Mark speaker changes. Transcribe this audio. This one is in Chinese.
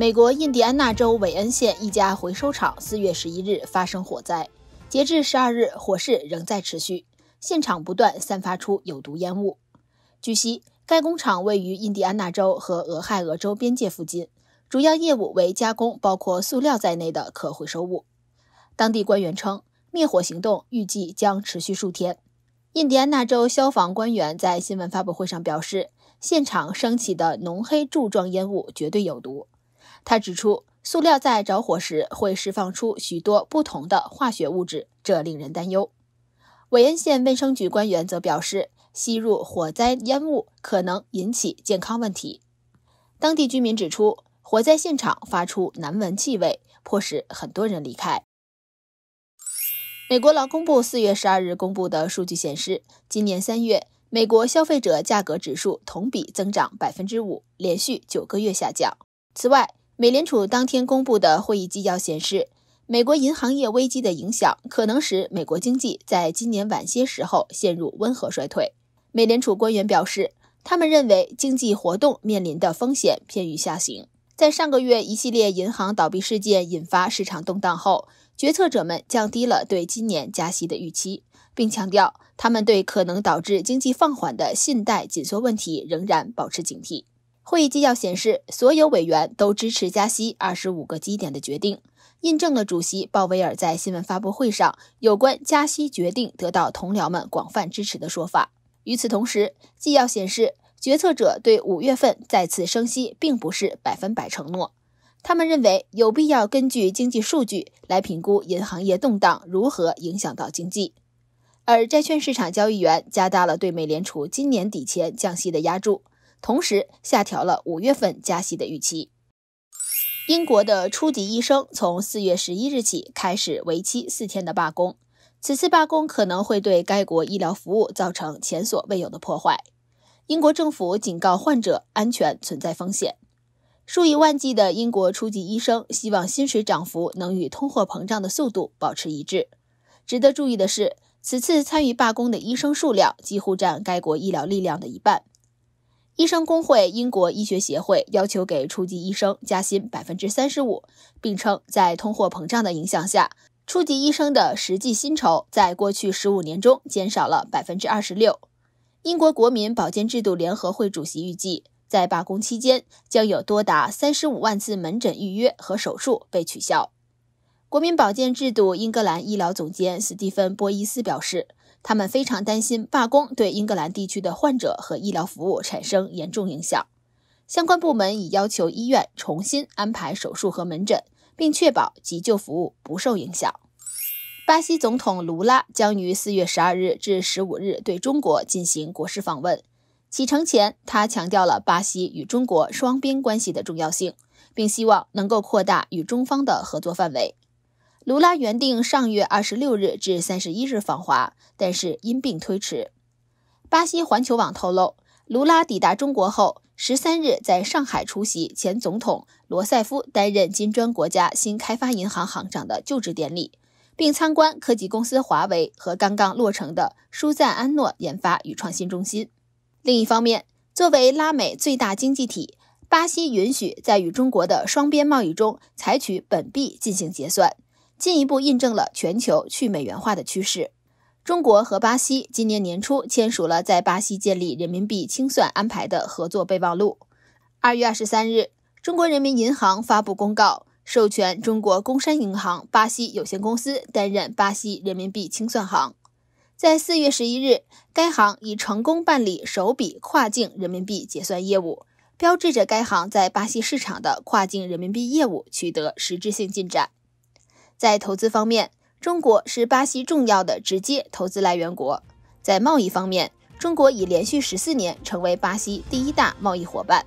Speaker 1: 美国印第安纳州韦恩县一家回收厂四月十一日发生火灾，截至十二日，火势仍在持续，现场不断散发出有毒烟雾。据悉，该工厂位于印第安纳州和俄亥俄州边界附近，主要业务为加工包括塑料在内的可回收物。当地官员称，灭火行动预计将持续数天。印第安纳州消防官员在新闻发布会上表示，现场升起的浓黑柱状烟雾绝对有毒。他指出，塑料在着火时会释放出许多不同的化学物质，这令人担忧。韦恩县卫生局官员则表示，吸入火灾烟雾可能引起健康问题。当地居民指出，火灾现场发出难闻气味，迫使很多人离开。美国劳工部四月十二日公布的数据显示，今年三月，美国消费者价格指数同比增长百分之五，连续九个月下降。此外，美联储当天公布的会议纪要显示，美国银行业危机的影响可能使美国经济在今年晚些时候陷入温和衰退。美联储官员表示，他们认为经济活动面临的风险偏于下行。在上个月一系列银行倒闭事件引发市场动荡后，决策者们降低了对今年加息的预期，并强调他们对可能导致经济放缓的信贷紧缩问题仍然保持警惕。会议纪要显示，所有委员都支持加息二十五个基点的决定，印证了主席鲍威尔在新闻发布会上有关加息决定得到同僚们广泛支持的说法。与此同时，纪要显示，决策者对五月份再次升息并不是百分百承诺，他们认为有必要根据经济数据来评估银行业动荡如何影响到经济。而债券市场交易员加大了对美联储今年底前降息的压注。同时下调了五月份加息的预期。英国的初级医生从四月十一日起开始为期四天的罢工，此次罢工可能会对该国医疗服务造成前所未有的破坏。英国政府警告患者安全存在风险。数以万计的英国初级医生希望薪水涨幅能与通货膨胀的速度保持一致。值得注意的是，此次参与罢工的医生数量几乎占该国医疗力量的一半。医生工会、英国医学协会要求给初级医生加薪百分之三十五，并称在通货膨胀的影响下，初级医生的实际薪酬在过去十五年中减少了百分之二十六。英国国民保健制度联合会主席预计，在罢工期间将有多达三十五万次门诊预约和手术被取消。国民保健制度英格兰医疗总监斯蒂芬·波伊斯表示，他们非常担心罢工对英格兰地区的患者和医疗服务产生严重影响。相关部门已要求医院重新安排手术和门诊，并确保急救服务不受影响。巴西总统卢拉将于四月十二日至十五日对中国进行国事访问。启程前，他强调了巴西与中国双边关系的重要性，并希望能够扩大与中方的合作范围。卢拉原定上月二十六日至三十一日访华，但是因病推迟。巴西环球网透露，卢拉抵达中国后，十三日在上海出席前总统罗塞夫担任金砖国家新开发银行行长的就职典礼，并参观科技公司华为和刚刚落成的舒赞安诺研发与创新中心。另一方面，作为拉美最大经济体，巴西允许在与中国的双边贸易中采取本币进行结算。进一步印证了全球去美元化的趋势。中国和巴西今年年初签署了在巴西建立人民币清算安排的合作备忘录。二月二十三日，中国人民银行发布公告，授权中国工商银行巴西有限公司担任巴西人民币清算行。在四月十一日，该行已成功办理首笔跨境人民币结算业务，标志着该行在巴西市场的跨境人民币业务取得实质性进展。在投资方面，中国是巴西重要的直接投资来源国；在贸易方面，中国已连续十四年成为巴西第一大贸易伙伴。